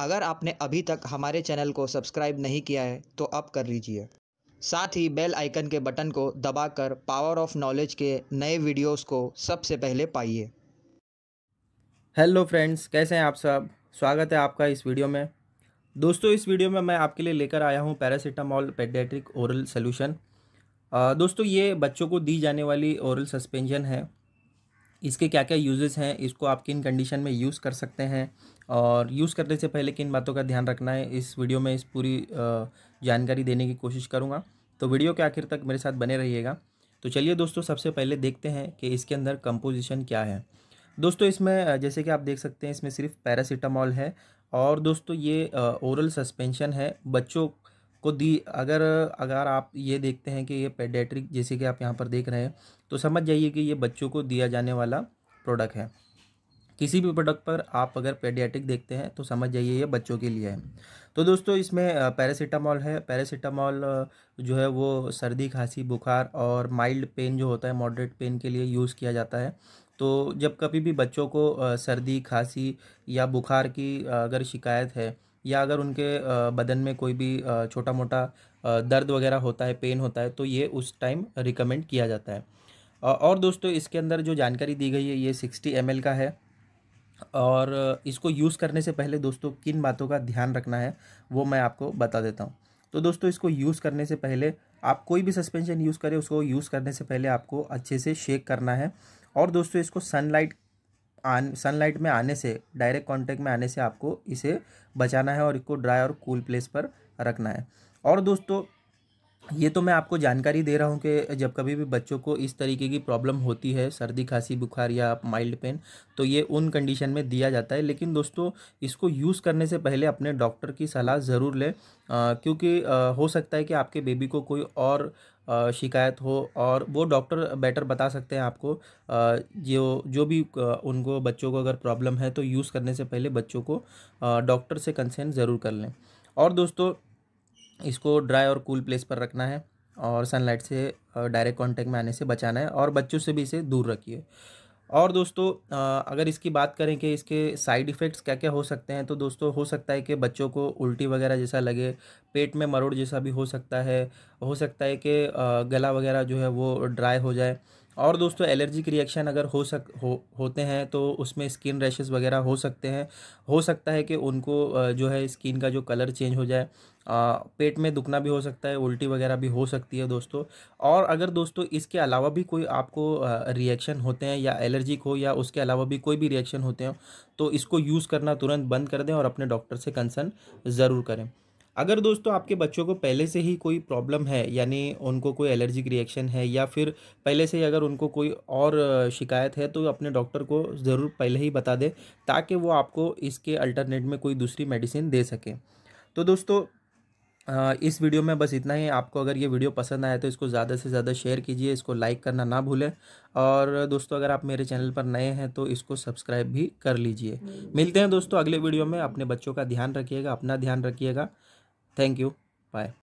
अगर आपने अभी तक हमारे चैनल को सब्सक्राइब नहीं किया है तो अब कर लीजिए साथ ही बेल आइकन के बटन को दबाकर पावर ऑफ नॉलेज के नए वीडियोस को सबसे पहले पाइए हेलो फ्रेंड्स कैसे हैं आप सब स्वागत है आपका इस वीडियो में दोस्तों इस वीडियो में मैं आपके लिए लेकर आया हूं पैरासीटामॉल पेडियाट्रिक ओरल सोल्यूशन दोस्तों ये बच्चों को दी जाने वाली ओरल सस्पेंशन है इसके क्या क्या यूजेस हैं इसको आप किन कंडीशन में यूज़ कर सकते हैं और यूज़ करने से पहले किन बातों का ध्यान रखना है इस वीडियो में इस पूरी जानकारी देने की कोशिश करूँगा तो वीडियो के आखिर तक मेरे साथ बने रहिएगा तो चलिए दोस्तों सबसे पहले देखते हैं कि इसके अंदर कंपोजिशन क्या है दोस्तों इसमें जैसे कि आप देख सकते हैं इसमें सिर्फ पैरासीटामॉल है और दोस्तों ये ओरल सस्पेंशन है बच्चों को दी अगर अगर आप ये देखते हैं कि ये पेडेट्रिक जैसे कि आप यहाँ पर देख रहे हैं तो समझ जाइए कि ये बच्चों को दिया जाने वाला प्रोडक्ट है किसी भी प्रोडक्ट पर आप अगर पेडियाट्रिक देखते हैं तो समझ जाइए ये बच्चों के लिए है तो दोस्तों इसमें पैरासीटामॉल है पैरासीटामॉल जो है वो सर्दी खांसी बुखार और माइल्ड पेन जो होता है मॉडरेट पेन के लिए यूज़ किया जाता है तो जब कभी भी बच्चों को सर्दी खांसी या बुखार की अगर शिकायत है या अगर उनके बदन में कोई भी छोटा मोटा दर्द वगैरह होता है पेन होता है तो ये उस टाइम रिकमेंड किया जाता है और दोस्तों इसके अंदर जो जानकारी दी गई है ये सिक्सटी एम का है और इसको यूज़ करने से पहले दोस्तों किन बातों का ध्यान रखना है वो मैं आपको बता देता हूँ तो दोस्तों इसको यूज़ करने से पहले आप कोई भी सस्पेंशन यूज़ करें उसको यूज़ करने से पहले आपको अच्छे से शेक करना है और दोस्तों इसको सनलाइट आन सनलाइट में आने से डायरेक्ट कांटेक्ट में आने से आपको इसे बचाना है और इसको ड्राई और कूल प्लेस पर रखना है और दोस्तों ये तो मैं आपको जानकारी दे रहा हूँ कि जब कभी भी बच्चों को इस तरीके की प्रॉब्लम होती है सर्दी खांसी बुखार या माइल्ड पेन तो ये उन कंडीशन में दिया जाता है लेकिन दोस्तों इसको यूज़ करने से पहले अपने डॉक्टर की सलाह ज़रूर लें क्योंकि आ, हो सकता है कि आपके बेबी को कोई और शिकायत हो और वो डॉक्टर बेटर बता सकते हैं आपको जो जो भी उनको बच्चों को अगर प्रॉब्लम है तो यूज़ करने से पहले बच्चों को डॉक्टर से कंसेंट ज़रूर कर लें और दोस्तों इसको ड्राई और कूल प्लेस पर रखना है और सनलाइट से डायरेक्ट कांटेक्ट में आने से बचाना है और बच्चों से भी इसे दूर रखिए और दोस्तों अगर इसकी बात करें कि इसके साइड इफ़ेक्ट्स क्या क्या हो सकते हैं तो दोस्तों हो सकता है कि बच्चों को उल्टी वगैरह जैसा लगे पेट में मरोड़ जैसा भी हो सकता है हो सकता है कि गला वगैरह जो है वो ड्राई हो जाए और दोस्तों एलर्जिक रिएक्शन अगर हो सक हो होते हैं तो उसमें स्किन रैशेस वगैरह हो सकते हैं हो सकता है कि उनको जो है स्किन का जो कलर चेंज हो जाए आ, पेट में दुखना भी हो सकता है उल्टी वगैरह भी हो सकती है दोस्तों और अगर दोस्तों इसके अलावा भी कोई आपको रिएक्शन होते हैं या एलर्जिक हो या उसके अलावा भी कोई भी रिएक्शन होते हैं तो इसको यूज़ करना तुरंत बंद कर दें और अपने डॉक्टर से कंसर्न ज़रूर करें अगर दोस्तों आपके बच्चों को पहले से ही कोई प्रॉब्लम है यानी उनको कोई एलर्जिक रिएक्शन है या फिर पहले से ही अगर उनको कोई और शिकायत है तो अपने डॉक्टर को ज़रूर पहले ही बता दें ताकि वो आपको इसके अल्टरनेट में कोई दूसरी मेडिसिन दे सकें तो दोस्तों इस वीडियो में बस इतना ही आपको अगर ये वीडियो पसंद आया तो इसको ज़्यादा से ज़्यादा शेयर कीजिए इसको लाइक करना ना भूलें और दोस्तों अगर आप मेरे चैनल पर नए हैं तो इसको सब्सक्राइब भी कर लीजिए मिलते हैं दोस्तों अगले वीडियो में अपने बच्चों का ध्यान रखिएगा अपना ध्यान रखिएगा Thank you. Bye.